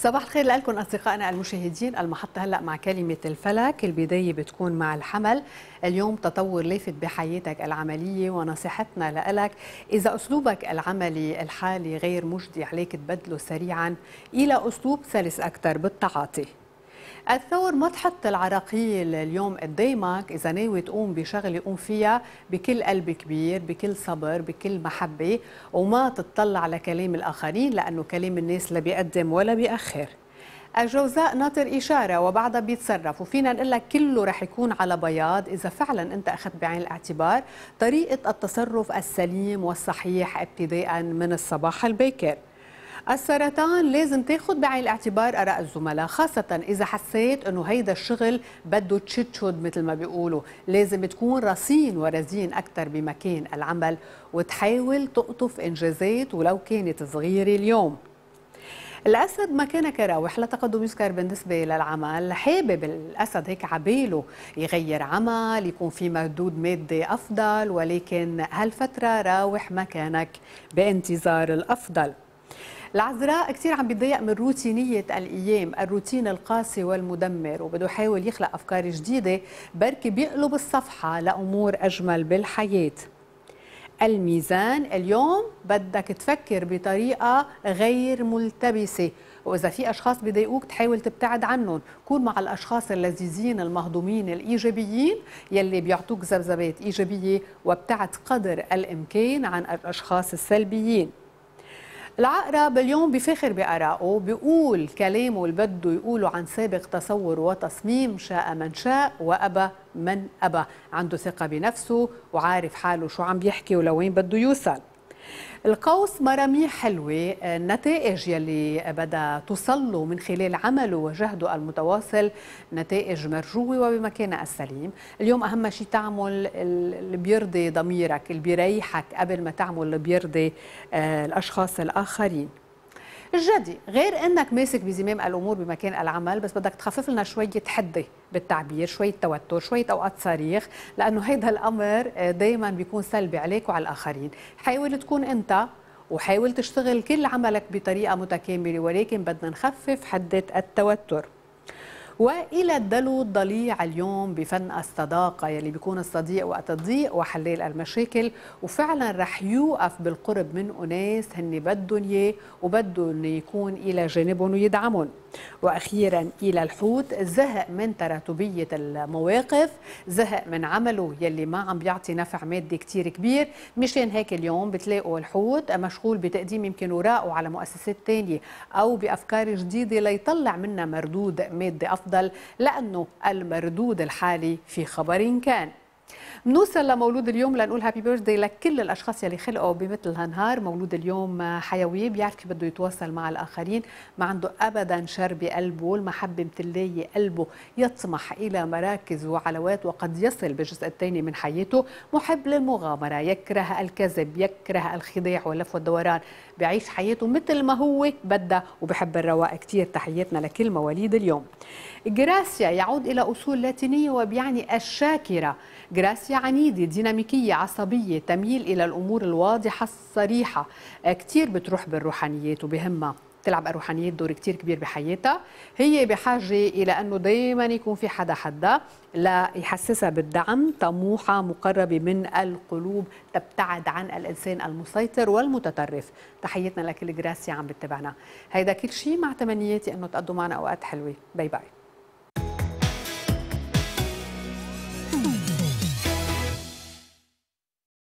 صباح الخير لكم اصدقائنا المشاهدين المحطه هلا مع كلمه الفلك البدايه بتكون مع الحمل اليوم تطور لافت بحياتك العمليه ونصيحتنا لك اذا اسلوبك العملي الحالي غير مجدي عليك تبدله سريعا الى اسلوب سلس اكثر بالتعاطي الثور ما تحط العراقيل اليوم قدامك إذا ناوي تقوم بشغلة يقوم فيها بكل قلب كبير بكل صبر بكل محبة وما تطلع على كلام الآخرين لأنه كلام الناس لا بيقدم ولا بيأخر الجوزاء ناطر إشارة وبعدها بيتصرف وفينا نقول لك كله رح يكون على بياض إذا فعلا أنت أخذت بعين الاعتبار طريقة التصرف السليم والصحيح ابتداء من الصباح الباكر السرطان لازم تاخد بعين الاعتبار اراء الزملاء خاصه اذا حسيت انه هيدا الشغل بده تشتشد مثل ما بيقولوا لازم تكون رصين ورزين اكثر بمكان العمل وتحاول تقطف انجازات ولو كانت صغيره اليوم الاسد ما كان كراوح لتقدم يذكر بالنسبه للعمل حابب الاسد هيك عباله يغير عمل يكون في مردود مادي افضل ولكن هالفتره راوح مكانك بانتظار الافضل العذراء كثير عم بيتضايق من روتينية الأيام الروتين القاسي والمدمر وبده يحاول يخلق أفكار جديدة بركي بيقلب الصفحة لأمور أجمل بالحياة الميزان اليوم بدك تفكر بطريقة غير ملتبسة وإذا في أشخاص بيضايقوك تحاول تبتعد عنهم كون مع الأشخاص اللذيذين المهضومين الإيجابيين يلي بيعطوك ذبذبات إيجابية وابتعد قدر الإمكان عن الأشخاص السلبيين العقرب اليوم بفخر بآرائه بيقول كلامه اللي بده يقوله عن سابق تصور وتصميم شاء من شاء وأبى من أبى عنده ثقة بنفسه وعارف حاله شو عم بيحكي ولوين بده يوصل القوس مرامي حلوة النتائج يلي بدا تصله من خلال عمله وجهده المتواصل نتائج مرجوة وبمكانها السليم اليوم أهم شيء تعمل اللي بيرضي ضميرك اللي بيريحك قبل ما تعمل اللي بيرضي آه، الأشخاص الآخرين الجدي غير انك ماسك بزمام الامور بمكان العمل بس بدك تخفف لنا شويه حده بالتعبير شويه توتر شويه اوقات صريخ لانه هيدا الامر آه، دائما بيكون سلبي عليك وعلى الاخرين حاول تكون انت وحاول تشتغل كل عملك بطريقه متكامله ولكن بدنا نخفف حده التوتر والى الدلو الضليع اليوم بفن الصداقه يلي بيكون الصديق وقت الضيق وحلال المشاكل وفعلا رح يوقف بالقرب من اناس هن بدهم اياه وبدهم يكون الى جانبهم ويدعمهم واخيرا الى الحوت زهق من تراتبيه المواقف زهق من عمله يلي ما عم بيعطي نفع مادي كتير كبير مشان هيك اليوم بتلاقوا الحوت مشغول بتقديم يمكن اوراقه على مؤسسات تانية او بافكار جديده ليطلع منها مردود مادي افضل الأفضل لأنه المردود الحالي في خبر كان بنوصل لمولود اليوم لنقول هابي بيرثدي لكل الاشخاص يلي خلقوا بمثل هالنهار مولود اليوم حيوي بيعرف كيف بده يتواصل مع الاخرين ما عنده ابدا شر بقلبه والمحبه متلية قلبه يطمح الى مراكز وعلوات وقد يصل بالجزء الثاني من حياته محب للمغامره يكره الكذب يكره الخداع واللف والدوران بيعيش حياته مثل ما هو بدا وبحب الرواق كثير تحياتنا لكل مواليد اليوم جراسيا يعود الى اصول لاتينيه وبيعني الشاكره جراسيا عنيدة ديناميكية عصبية تميل إلى الأمور الواضحة الصريحة كتير بتروح بالروحانيات وبهمها بتلعب الروحانيات دور كتير كبير بحياتها هي بحاجة إلى أنه دايما يكون في حدا حدا ليحسسها بالدعم طموحة مقربة من القلوب تبتعد عن الإنسان المسيطر والمتطرف تحيتنا لكل جراسي عم بتبعنا هيدا كل شيء مع تمنياتي أنه تقضوا معنا أوقات حلوة باي باي